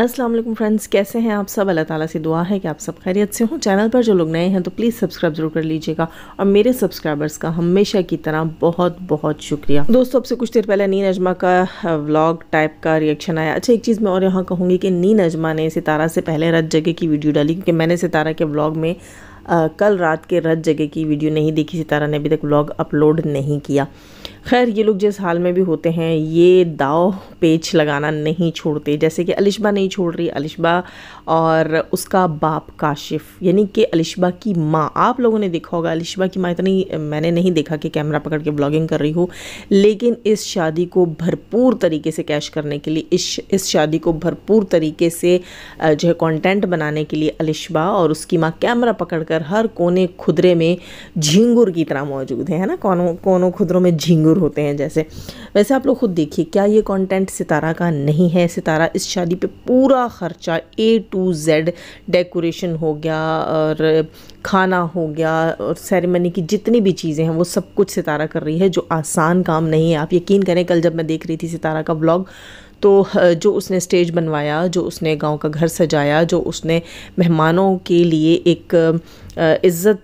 अस्सलाम वालेकुम फ्रेंड्स कैसे हैं आप सब अल्लाह ताला से दुआ है कि आप सब खैरियत से हों चैनल पर जो लोग नए हैं तो प्लीज़ सब्सक्राइब ज़रूर कर लीजिएगा और मेरे सब्सक्राइबर्स का हमेशा की तरह बहुत बहुत शुक्रिया दोस्तों अब से कुछ देर पहले नीन नजमा का व्लॉग टाइप का रिएक्शन आया अच्छा एक चीज़ मैं और यहाँ कहूँगी कि नीन अजमा ने सितारा से पहले रज जगह की वीडियो डाली क्योंकि मैंने सितारा के व्लॉग में आ, कल रात के रज जगह की वीडियो नहीं देखी सितारा ने अभी तक व्लॉग अपलोड नहीं किया खैर ये लोग जिस हाल में भी होते हैं ये दाव पेच लगाना नहीं छोड़ते जैसे कि अलिशबा नहीं छोड़ रही अलिशबा और उसका बाप काशिफ यानी कि अलिशबा की माँ आप लोगों ने देखा होगा अलिशबा की माँ इतनी मैंने नहीं देखा कि कैमरा पकड़ के ब्लॉगिंग कर रही हो लेकिन इस शादी को भरपूर तरीके से कैश करने के लिए इस इस शादी को भरपूर तरीके से जो है कॉन्टेंट बनाने के लिए अलिशबा और उसकी माँ कैमरा पकड़ हर कोने खुदरे में झींगुर की तरह मौजूद है ना कोनों कोनों खुदरों में झींगुर मशहूर होते हैं जैसे वैसे आप लोग खुद देखिए क्या ये कंटेंट सितारा का नहीं है सितारा इस शादी पे पूरा ख़र्चा ए टू जेड डेकोरेशन हो गया और खाना हो गया और सेरेमनी की जितनी भी चीज़ें हैं वो सब कुछ सितारा कर रही है जो आसान काम नहीं है आप यकीन करें कल जब मैं देख रही थी सितारा का ब्लॉग तो जो उसने स्टेज बनवाया जो उसने गांव का घर सजाया जो उसने मेहमानों के लिए एक इज़्ज़त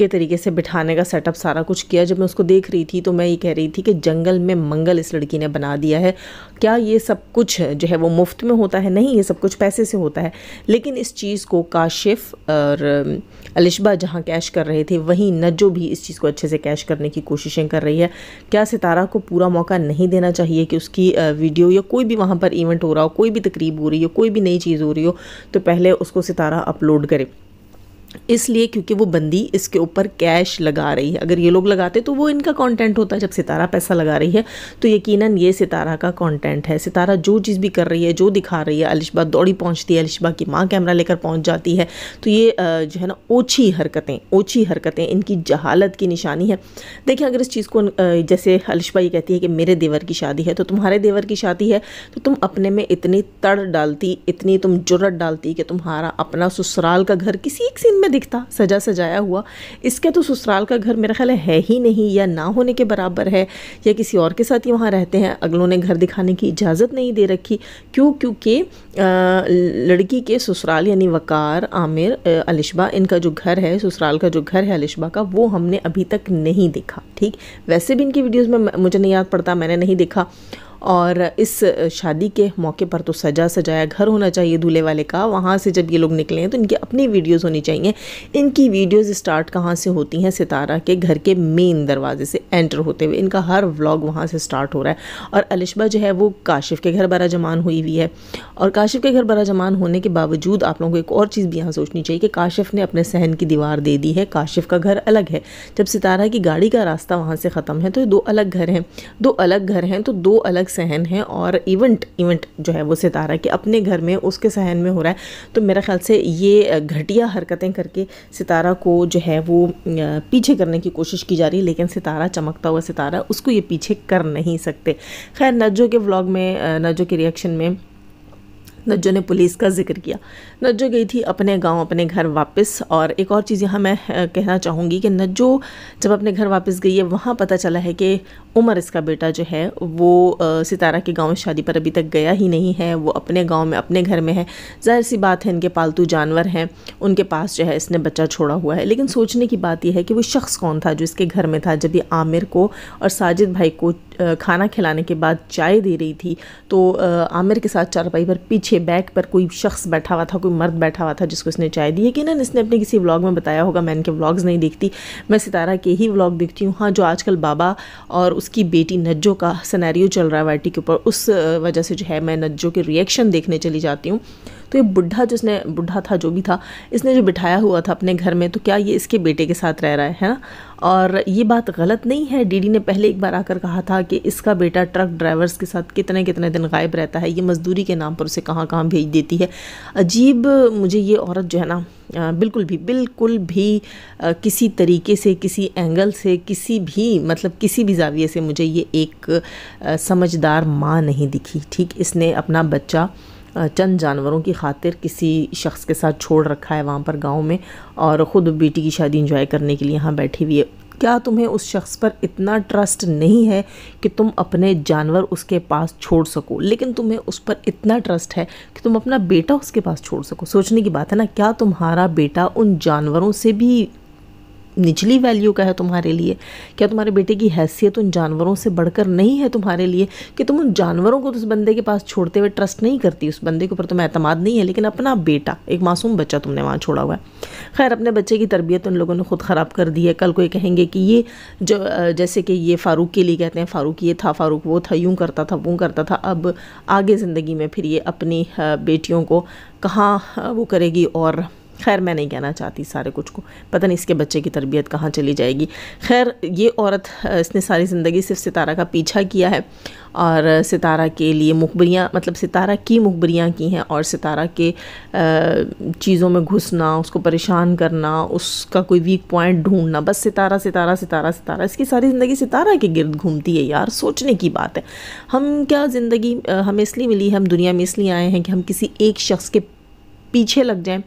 के तरीके से बिठाने का सेटअप सारा कुछ किया जब मैं उसको देख रही थी तो मैं ये कह रही थी कि जंगल में मंगल इस लड़की ने बना दिया है क्या ये सब कुछ जो है वो मुफ्त में होता है नहीं ये सब कुछ पैसे से होता है लेकिन इस चीज़ को काशिफ और अलिशबा जहाँ कैश कर रहे थे वहीं नजो भी इस चीज़ को अच्छे से कैश करने की कोशिशें कर रही है क्या सितारा को पूरा मौका नहीं देना चाहिए कि उसकी वीडियो या कोई भी वहाँ पर इवेंट हो रहा हो कोई भी तकरीब हो रही हो कोई भी नई चीज़ हो रही हो तो पहले उसको सितारा अपलोड करे इसलिए क्योंकि वो बंदी इसके ऊपर कैश लगा रही है अगर ये लोग लगाते तो वो इनका कंटेंट होता है जब सितारा पैसा लगा रही है तो यकीनन ये सितारा का कंटेंट है सितारा जो चीज़ भी कर रही है जो दिखा रही है अलिशबा दौड़ी पहुंचती है अलिशबा की माँ कैमरा लेकर पहुंच जाती है तो ये जो है ना ओछी हरकतें ओछी हरकतें इनकी जहालत की निशानी है देखिए अगर इस चीज़ को जैसे अलिशबा ये कहती है कि मेरे देवर की शादी है तो तुम्हारे देवर की शादी है तो तुम अपने में इतनी तड़ डालती इतनी तुम जुरत डालती कि तुम्हारा अपना ससुराल का घर किसी एक सीन में दिखता सजा सजाया हुआ इसके तो ससुराल का घर मेरा ख्याल है ही नहीं या ना होने के बराबर है या किसी और के साथ ही वहाँ रहते हैं अगलों ने घर दिखाने की इजाज़त नहीं दे रखी क्यों क्योंकि लड़की के ससुराल यानी वकार आमिर अलिशबा इनका जो घर है ससुराल का जो घर है अलिशबा का वो हमने अभी तक नहीं देखा ठीक वैसे भी इनकी वीडियोज़ में मुझे नहीं याद पड़ता मैंने नहीं देखा और इस शादी के मौके पर तो सजा सजाया घर होना चाहिए दूल्हे वाले का वहाँ से जब ये लोग निकले हैं तो इनकी अपनी वीडियोज़ होनी चाहिए इनकी वीडियोज़ स्टार्ट कहाँ से होती हैं सितारा के घर के मेन दरवाजे से एंटर होते हुए इनका हर व्लॉग वहाँ से स्टार्ट हो रहा है और अलिशबा जो है वो काशिफ़ के घर बरा जमान हुई हुई है और काशिफ़ के घर बरा जमान होने के बावजूद आप लोगों को एक और चीज़ भी यहाँ सोचनी चाहिए कि काशिफ़ ने अपने सहन की दीवार दे दी है काशिफ़ का घर अलग है जब सितारा की गाड़ी का रास्ता वहाँ से ख़त्म है तो दो अलग घर हैं दो अलग घर हैं तो दो अलग एक सहन है और इवेंट इवेंट जो है वो सितारा के अपने घर में उसके सहन में हो रहा है तो मेरा ख्याल से ये घटिया हरकतें करके सितारा को जो है वो पीछे करने की कोशिश की जा रही है लेकिन सितारा चमकता हुआ सितारा उसको ये पीछे कर नहीं सकते खैर नजो के व्लॉग में नजो के रिएक्शन में नज्जो ने पुलिस का जिक्र किया नज्जो गई थी अपने गांव अपने घर वापस और एक और चीज़ यहाँ मैं कहना चाहूँगी कि नज्जो जब अपने घर वापस गई है वहाँ पता चला है कि उमर इसका बेटा जो है वो सितारा के गांव शादी पर अभी तक गया ही नहीं है वो अपने गांव में अपने घर में है जाहिर सी बात है इनके पालतू जानवर हैं उनके पास जो है इसने बच्चा छोड़ा हुआ है लेकिन सोचने की बात यह है कि वो शख्स कौन था जो इसके घर में था जब ये आमिर को और साजिद भाई को खाना खिलाने के बाद चाय दे रही थी तो आमिर के साथ चारपाई पर पीछे बैक पर कोई शख्स बैठा हुआ था कोई मर्द बैठा हुआ था जिसको इसने चाय दी कि ना इसने अपने किसी व्लॉग में बताया होगा मैं इनके व्लॉग्स नहीं देखती मैं सितारा के ही व्लॉग देखती हूँ हाँ जो आजकल बाबा और उसकी बेटी नज्जो का सनैरियो चल रहा है वाइटी के ऊपर उस वजह से जो है मैं नज्जो के रिएक्शन देखने चली जाती हूँ तो ये बुढ़ा जिसने बुढ़ा था जो भी था इसने जो बिठाया हुआ था अपने घर में तो क्या ये इसके बेटे के साथ रह रहा है ना और ये बात गलत नहीं है डीडी ने पहले एक बार आकर कहा था कि इसका बेटा ट्रक ड्राइवर्स के साथ कितने कितने दिन गायब रहता है ये मजदूरी के नाम पर उसे कहाँ कहाँ भेज देती है अजीब मुझे ये औरत जो है ना बिल्कुल भी बिल्कुल भी किसी तरीके से किसी एंगल से किसी भी मतलब किसी भी जाविये से मुझे ये एक समझदार माँ नहीं दिखी ठीक इसने अपना बच्चा चंद जानवरों की खातिर किसी शख्स के साथ छोड़ रखा है वहाँ पर गाँव में और ख़ुद बेटी की शादी इंजॉय करने के लिए यहाँ बैठी हुई है क्या तुम्हें उस शख्स पर इतना ट्रस्ट नहीं है कि तुम अपने जानवर उसके पास छोड़ सको लेकिन तुम्हें उस पर इतना ट्रस्ट है कि तुम अपना बेटा उसके पास छोड़ सको सोचने की बात है ना क्या तुम्हारा बेटा उन जानवरों से भी निचली वैल्यू का है तुम्हारे लिए क्या तुम्हारे बेटे की हैसियत उन जानवरों से बढ़कर नहीं है तुम्हारे लिए कि तुम उन जानवरों को उस तो बंदे के पास छोड़ते हुए ट्रस्ट नहीं करती उस बंदे के ऊपर तुम्हें अतमाद नहीं है लेकिन अपना बेटा एक मासूम बच्चा तुमने वहाँ छोड़ा हुआ है खैर अपने बच्चे की तरबियत उन लोगों ने खुद ख़राब कर दी है कल कोई कहेंगे कि ये जो जैसे कि ये फ़ारूक के लिए कहते हैं फ़ारूक ये था फ़ारूक वो था यूँ करता था वो करता था अब आगे ज़िंदगी में फिर ये अपनी बेटियों को कहाँ वो करेगी और खैर मैं नहीं कहना चाहती सारे कुछ को पता नहीं इसके बच्चे की तरबियत कहाँ चली जाएगी खैर ये औरत इसने सारी ज़िंदगी सिर्फ सितारा का पीछा किया है और सितारा के लिए मुखबरियाँ मतलब सितारा की मुखबरियाँ की हैं और सितारा के चीज़ों में घुसना उसको परेशान करना उसका कोई वीक पॉइंट ढूंढना बस सितारा सितारा सितारा सितारा इसकी सारी ज़िंदगी सितारा के गिर्द घूमती है यार सोचने की बात है हम क्या ज़िंदगी हमें इसलिए मिली हम दुनिया में इसलिए आए हैं कि हम किसी एक शख्स के पीछे लग जाएँ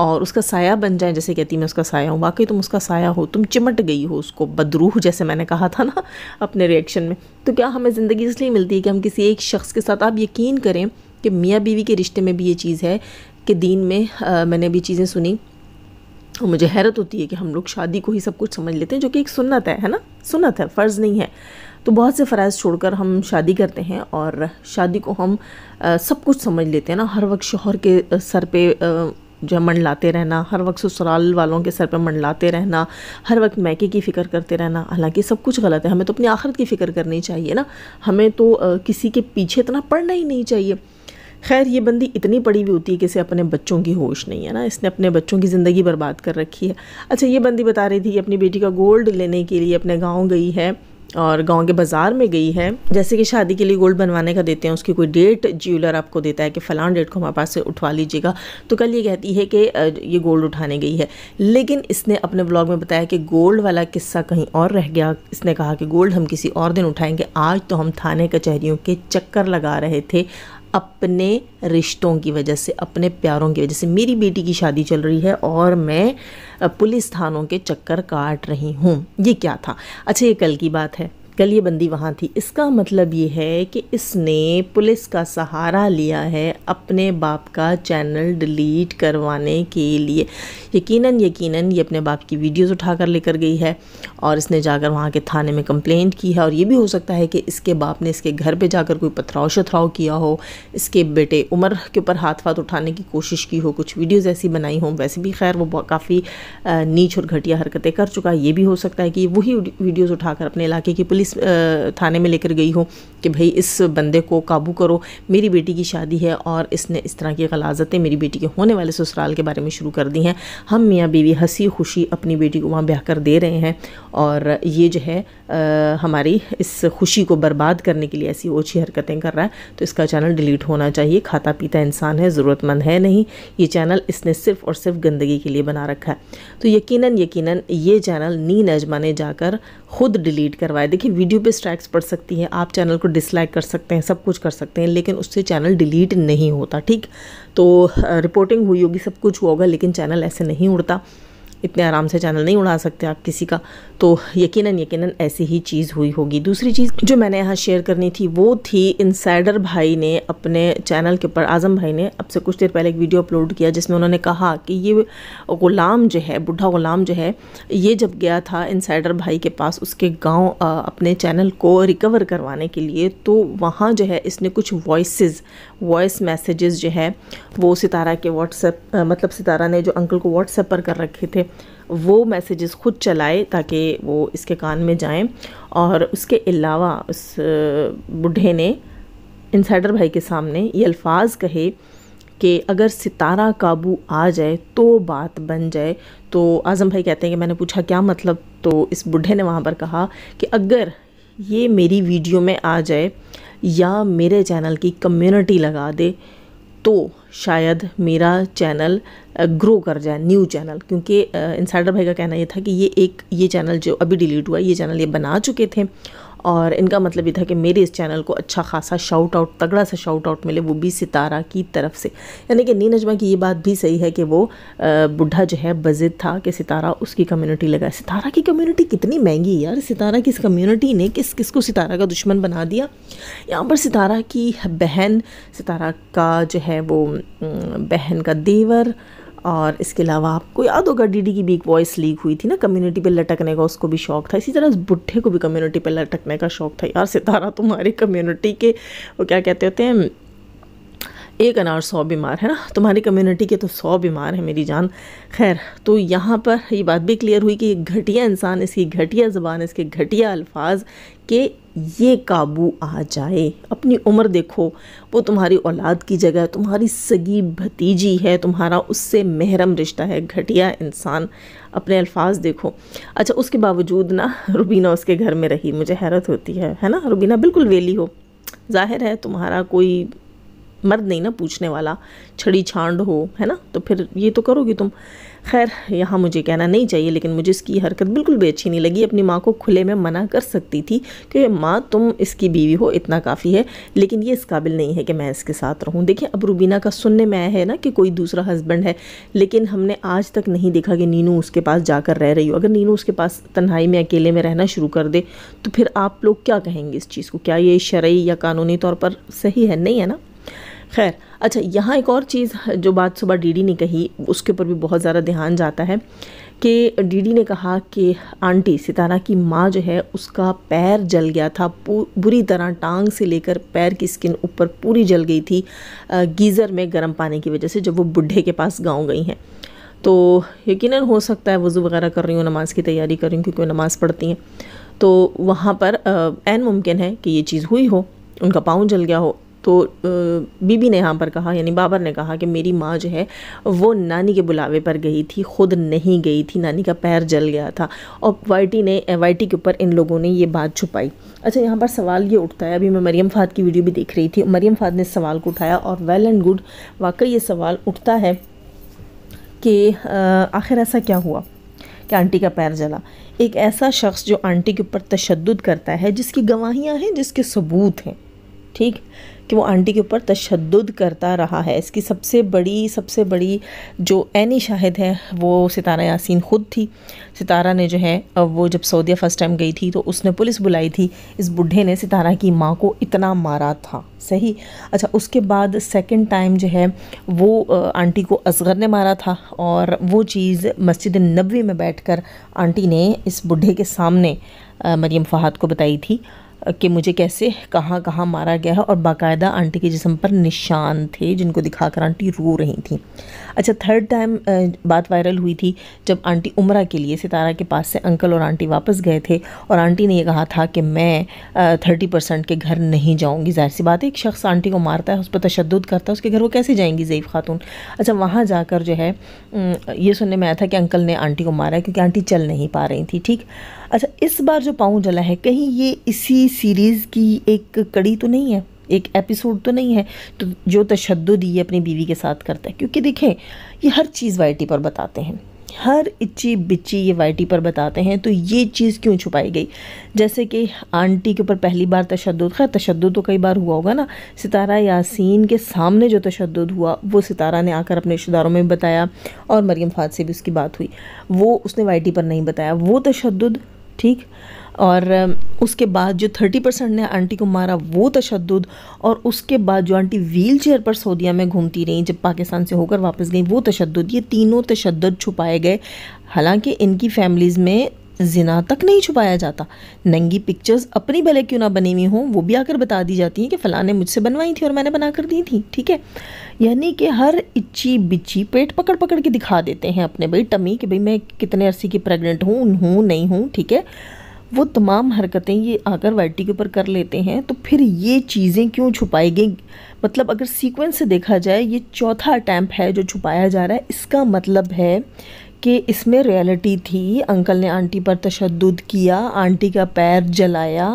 और उसका साया बन जाए जैसे कहती मैं उसका साया हूँ वाकई तुम उसका साया हो तुम चिमट गई हो उसको बदरूह जैसे मैंने कहा था ना अपने रिएक्शन में तो क्या हमें ज़िंदगी इसलिए मिलती है कि हम किसी एक शख्स के साथ आप यकीन करें कि मियाँ बीवी के रिश्ते में भी ये चीज़ है कि दीन में आ, मैंने भी चीज़ें सुनी और मुझे हैरत होती है कि हम लोग शादी को ही सब कुछ समझ लेते हैं जो कि एक सुन्नत है है ना सुन्नत है फ़र्ज़ नहीं है तो बहुत से फ़राइज़ छोड़कर हम शादी करते हैं और शादी को हम आ, सब कुछ समझ लेते हैं ना हर वक्त शोहर के सर पे आ, जो है मंडलाते रहना हर वक्त ससुराल वालों के सर पर मंडलाते रहना हर वक्त मैके की फ़िक्र करते रहना हालांकि सब कुछ गलत है हमें तो अपनी आखिरत की फ़िक्र करनी चाहिए ना हमें तो किसी के पीछे इतना पढ़ना ही नहीं चाहिए खैर ये बंदी इतनी पड़ी हुई होती है कि इसे अपने बच्चों की होश नहीं है ना इसने अपने बच्चों की ज़िंदगी बर्बाद कर रखी है अच्छा ये बंदी बता रही थी कि अपनी बेटी का गोल्ड लेने के लिए अपने गाँव गई है और गांव के बाज़ार में गई है जैसे कि शादी के लिए गोल्ड बनवाने का देते हैं उसकी कोई डेट ज्वेलर आपको देता है कि फ़लान डेट को हमारे पास से उठवा लीजिएगा तो कल ये कहती है कि ये गोल्ड उठाने गई है लेकिन इसने अपने ब्लॉग में बताया कि गोल्ड वाला किस्सा कहीं और रह गया इसने कहा कि गोल्ड हम किसी और दिन उठाएंगे आज तो हम थाने कचहरियों के चक्कर लगा रहे थे अपने रिश्तों की वजह से अपने प्यारों की वजह से मेरी बेटी की शादी चल रही है और मैं पुलिस थानों के चक्कर काट रही हूँ ये क्या था अच्छा ये कल की बात है गलियाबंदी वहाँ थी इसका मतलब ये है कि इसने पुलिस का सहारा लिया है अपने बाप का चैनल डिलीट करवाने के लिए यकीनन यकीनन ये अपने बाप की वीडियोस उठाकर लेकर गई है और इसने जाकर वहाँ के थाने में कंप्लेंट की है और ये भी हो सकता है कि इसके बाप ने इसके घर पे जाकर कोई पथराव शथराव किया हो इसके बेटे उमर के ऊपर हाथ हाथ उठाने की कोशिश की हो कुछ वीडियोज़ ऐसी बनाई हो वैसे भी खैर वो काफ़ी नीच और घटिया हरकतें कर चुका ये भी हो सकता है कि वही वीडियोज़ उठाकर अपने इलाके की पुलिस पुलिस थाने में लेकर गई हो कि भाई इस बंदे को काबू करो मेरी बेटी की शादी है और इसने इस तरह की गलाजतें मेरी बेटी के होने वाले ससुराल के बारे में शुरू कर दी हैं हम मियाँ बीवी हंसी खुशी अपनी बेटी को वहाँ ब्याह कर दे रहे हैं और ये जो है आ, हमारी इस खुशी को बर्बाद करने के लिए ऐसी ओछी हरकतें कर रहा है तो इसका चैनल डिलीट होना चाहिए खाता पीता इंसान है ज़रूरतमंद है नहीं ये चैनल इसने सिर्फ और सिर्फ गंदगी के लिए बना रखा है तो यकीन यकीन ये चैनल नी नजमाने ने जाकर ख़ुद डिलीट करवाए देखिए वीडियो पे स्ट्राइक्स पड़ सकती है आप चैनल को डिसलाइक कर सकते हैं सब कुछ कर सकते हैं लेकिन उससे चैनल डिलीट नहीं होता ठीक तो रिपोर्टिंग हुई होगी सब कुछ हुआ होगा लेकिन चैनल ऐसे नहीं उड़ता इतने आराम से चैनल नहीं उड़ा सकते आप किसी का तो यकीनन यकीनन ऐसी ही चीज़ हुई होगी दूसरी चीज़ जो मैंने यहाँ शेयर करनी थी वो थी इंसाइडर भाई ने अपने चैनल के ऊपर आज़म भाई ने अब से कुछ देर पहले एक वीडियो अपलोड किया जिसमें उन्होंने कहा कि ये ग़ुलाम जो है बूढ़ा ग़ुलाम जो है ये जब गया था इंसाइडर भाई के पास उसके गाँव अपने चैनल को रिकवर करवाने के लिए तो वहाँ जो है इसने कुछ वॉइस वॉइस मैसेजेस जो है वो सितारा के व्हाट्सएप मतलब सितारा ने जो अंकल को व्हाट्सएप पर कर रखे थे वो मैसेजेस खुद चलाए ताकि वो इसके कान में जाएं और उसके अलावा उस बुढ़े ने इंसाइडर भाई के सामने ये अल्फाज कहे कि अगर सितारा काबू आ जाए तो बात बन जाए तो आज़म भाई कहते हैं कि मैंने पूछा क्या मतलब तो इस बुढ़े ने वहाँ पर कहा कि अगर ये मेरी वीडियो में आ जाए या मेरे चैनल की कम्युनिटी लगा दे तो शायद मेरा चैनल ग्रो कर जाए न्यू चैनल क्योंकि इंसाइडर भाई का कहना ये था कि ये एक ये चैनल जो अभी डिलीट हुआ ये चैनल ये बना चुके थे और इनका मतलब ये था कि मेरे इस चैनल को अच्छा खासा शाउट आउट तगड़ा सा शाउट आउट मिले वो भी सितारा की तरफ से यानी कि नीन अजमा की ये बात भी सही है कि वो बुढ़ा जो है बजिद था कि सितारा उसकी कम्युनिटी लगाए सितारा की कम्युनिटी कितनी महंगी यार सितारा की इस कम्युनिटी ने किस किस को सितारा का दुश्मन बना दिया यहाँ पर सितारा की बहन सितारा का जो है वो बहन का देवर और इसके अलावा आपको याद होगा डीडी की बिग वॉइस लीक हुई थी ना कम्युनिटी पे लटकने का उसको भी शौक था इसी तरह उस बुढ़े को भी कम्युनिटी पे लटकने का शौक था यार सितारा तुम्हारी कम्युनिटी के वो क्या कहते होते हैं एक अनार सौ बीमार है ना तुम्हारी कम्युनिटी के तो सौ बीमार हैं मेरी जान खैर तो यहाँ पर ये बात भी क्लियर हुई कि घटिया इंसान इसकी घटिया ज़बान इसके घटिया अल्फाज के ये काबू आ जाए अपनी उम्र देखो वो तुम्हारी औलाद की जगह तुम्हारी सगी भतीजी है तुम्हारा उससे महरम रिश्ता है घटिया इंसान अपने अल्फाज देखो अच्छा उसके बावजूद ना रुबीना उसके घर में रही मुझे हैरत होती है है ना रुबीना बिल्कुल वेली हो जाहिर है तुम्हारा कोई मर्द नहीं ना पूछने वाला छड़ी छांड हो है ना तो फिर ये तो करोगी तुम खैर यहाँ मुझे कहना नहीं चाहिए लेकिन मुझे इसकी हरकत बिल्कुल भी अच्छी नहीं लगी अपनी माँ को खुले में मना कर सकती थी कि माँ तुम इसकी बीवी हो इतना काफ़ी है लेकिन ये इस काबिल नहीं है कि मैं इसके साथ रहूँ देखिए अब रूबीना का सुनने में आया है ना कि कोई दूसरा हस्बैंड है लेकिन हमने आज तक नहीं देखा कि नीनू उसके पास जाकर रह रही हो अगर नीनू उसके पास तन्हाई में अकेले में रहना शुरू कर दे तो फिर आप लोग क्या कहेंगे इस चीज़ को क्या ये शर्य या कानूनी तौर पर सही है नहीं है ना खैर अच्छा यहाँ एक और चीज़ जो बात सुबह डीडी ने कही उसके ऊपर भी बहुत ज़्यादा ध्यान जाता है कि डीडी ने कहा कि आंटी सितारा की माँ जो है उसका पैर जल गया था बुरी तरह टांग से लेकर पैर की स्किन ऊपर पूरी जल गई थी गीज़र में गर्म पानी की वजह से जब वो बुढ़े के पास गाँव गई हैं तो यकीन हो सकता है वज़ू वगैरह कर रही हूँ नमाज़ की तैयारी कर रही हूँ क्योंकि नमाज़ पढ़ती हैं तो वहाँ पर एन मुमकिन है कि ये चीज़ हुई हो उनका पाँव जल गया हो तो बीबी ने यहाँ पर कहा यानी बाबर ने कहा कि मेरी माँ जो है वो नानी के बुलावे पर गई थी खुद नहीं गई थी नानी का पैर जल गया था और वाइटी ने वाइटी के ऊपर इन लोगों ने ये बात छुपाई अच्छा यहाँ पर सवाल ये उठता है अभी मैं मरीम फ़ाद की वीडियो भी देख रही थी मरियम फ़ाद ने सवाल को उठाया और वेल एंड गुड वाकई ये सवाल उठता है कि आखिर ऐसा क्या हुआ कि आंटी का पैर जला एक ऐसा शख्स जो आंटी के ऊपर तशद करता है जिसकी गवाहियाँ हैं जिसके सबूत हैं ठीक कि वो आंटी के ऊपर तशद करता रहा है इसकी सबसे बड़ी सबसे बड़ी जो ऐनी शाहिद है वो सितारा यासीन ख़ुद थी सितारा ने जो है वो जब सऊदिया फ़र्स्ट टाइम गई थी तो उसने पुलिस बुलाई थी इस बुढ़े ने सितारा की माँ को इतना मारा था सही अच्छा उसके बाद सेकंड टाइम जो है वो आंटी को असगर ने मारा था और वो चीज़ मस्जिद नबी में बैठकर आंटी ने इस बुढ़े के सामने मरियम फ़हाद को बताई थी कि मुझे कैसे कहाँ कहाँ मारा गया है और बाकायदा आंटी के जिसम पर निशान थे जिनको दिखाकर आंटी रो रही थी अच्छा थर्ड टाइम बात वायरल हुई थी जब आंटी उमरा के लिए सितारा के पास से अंकल और आंटी वापस गए थे और आंटी ने यह कहा था कि मैं थर्टी परसेंट के घर नहीं जाऊँगी जाहिर सी बात है एक शख्स आंटी को मारता है उस पर तशद करता है उसके घर वो कैसे जाएंगी ज़यीफ़ खातून अच्छा वहाँ जाकर जो है ये सुनने में आया था कि अंकल ने आंटी को मारा क्योंकि आंटी चल नहीं पा रही थी ठीक अच्छा इस बार जो पाँव जला है कहीं ये इसी सीरीज़ की एक कड़ी तो नहीं है एक एपिसोड तो नहीं है तो जो तशद ये अपनी बीवी के साथ करता है क्योंकि देखें ये हर चीज़ वाइटी पर बताते हैं हर इच्ची बिच्ची ये वाइटी पर बताते हैं तो ये चीज़ क्यों छुपाई गई जैसे कि आंटी के ऊपर पहली बार तशद खैर तशद तो कई बार हुआ होगा ना सितारा यासीन के सामने जो तशद हुआ वो सितारा ने आकर अपने रिश्तेदारों में बताया और मरियम फात से भी उसकी बात हुई वो उसने वाइटी पर नहीं बताया वो तशद ठीक और उसके बाद जो थर्टी परसेंट ने आंटी को मारा वो तशद और उसके बाद जो आंटी व्हील चेयर पर सऊदिया में घूमती रहीं जब पाकिस्तान से होकर वापस गई वो तशद ये तीनों तशद छुपाए गए हालांकि इनकी फैमिलीज़ में जिना तक नहीं छुपाया जाता नंगी पिक्चर्स अपनी भले क्यों ना बनी हुई हों वो भी आकर बता दी जाती हैं कि फलाने मुझसे बनवाई थी और मैंने बना कर दी थी ठीक है यानी कि हर इच्छी बिच्छी पेट पकड़ पकड़ के दिखा देते हैं अपने भाई टमी कि भाई मैं कितने अरसे की प्रेगनेंट हूँ हूँ नहीं हूँ ठीक है वो तमाम हरकतें ये आकर वाइटी के ऊपर कर लेते हैं तो फिर ये चीज़ें क्यों छुपाई गई मतलब अगर सीक्वेंस से देखा जाए ये चौथा अटैम्प है जो छुपाया जा रहा है इसका मतलब है कि इसमें रियलिटी थी अंकल ने आंटी पर तशद किया आंटी का पैर जलाया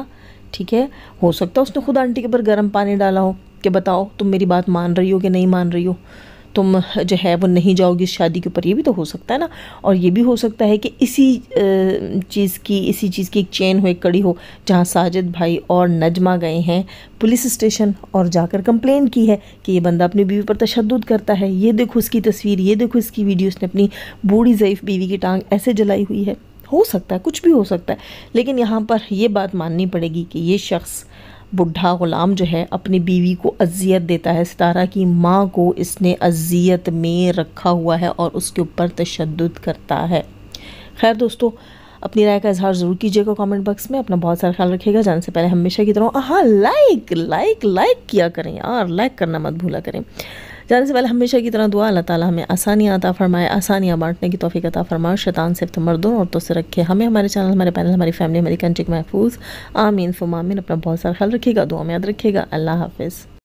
ठीक है हो सकता है उसने खुद आंटी के ऊपर गर्म पानी डाला हो कि बताओ तुम मेरी बात मान रही हो कि नहीं मान रही हो तुम जो है वो नहीं जाओगी शादी के ऊपर ये भी तो हो सकता है ना और ये भी हो सकता है कि इसी चीज़ की इसी चीज़ की एक चेन हो एक कड़ी हो जहाँ साजिद भाई और नजमा गए हैं पुलिस स्टेशन और जाकर कंप्लेन की है कि ये बंदा अपनी बीवी पर तशद करता है ये देखो उसकी तस्वीर ये देखो इसकी वीडियो उसने अपनी बूढ़ी ज़ैफ़ बीवी की टांग ऐसे जलाई हुई है हो सकता है कुछ भी हो सकता है लेकिन यहाँ पर यह बात माननी पड़ेगी कि ये शख्स बुढ़ा ग़ुलाम जो है अपनी बीवी को अजियत देता है सितारा की माँ को इसने अजियत में रखा हुआ है और उसके ऊपर तशद करता है खैर दोस्तों अपनी राय का इजहार ज़रूर कीजिएगा कमेंट बॉक्स में अपना बहुत सारा ख्याल रखिएगा जाने से पहले हमेशा की तरह हाँ लाइक लाइक लाइक किया करें यार लाइक करना मत भूला करें जाने से पहले हमेशा की तरह दुआ अल्लाह ताला हमें आसानियाँ अता फरमाए आसानियाँ बांटने की तोफ़ी अता फरमाए शैतान से तो मर्दों तो से रखे हमें हमारे चैनल हमारे पैनल हमारी फैमिली हमारी कंट्री के महफूज आमीन फुमामीन अपना बहुत सारा ख्याल रखेगा दुआ में याद रखेगा अल्लाह हाफिज़